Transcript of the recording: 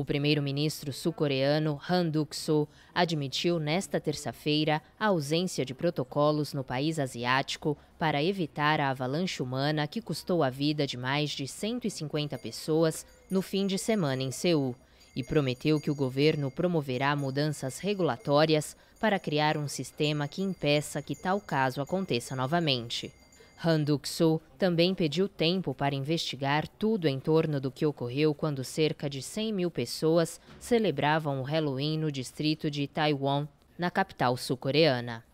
O primeiro-ministro sul-coreano Han Duk-soo admitiu nesta terça-feira a ausência de protocolos no país asiático para evitar a avalanche humana que custou a vida de mais de 150 pessoas no fim de semana em Seul e prometeu que o governo promoverá mudanças regulatórias para criar um sistema que impeça que tal caso aconteça novamente. Han Duk-soo também pediu tempo para investigar tudo em torno do que ocorreu quando cerca de 100 mil pessoas celebravam o Halloween no distrito de Taiwan, na capital sul-coreana.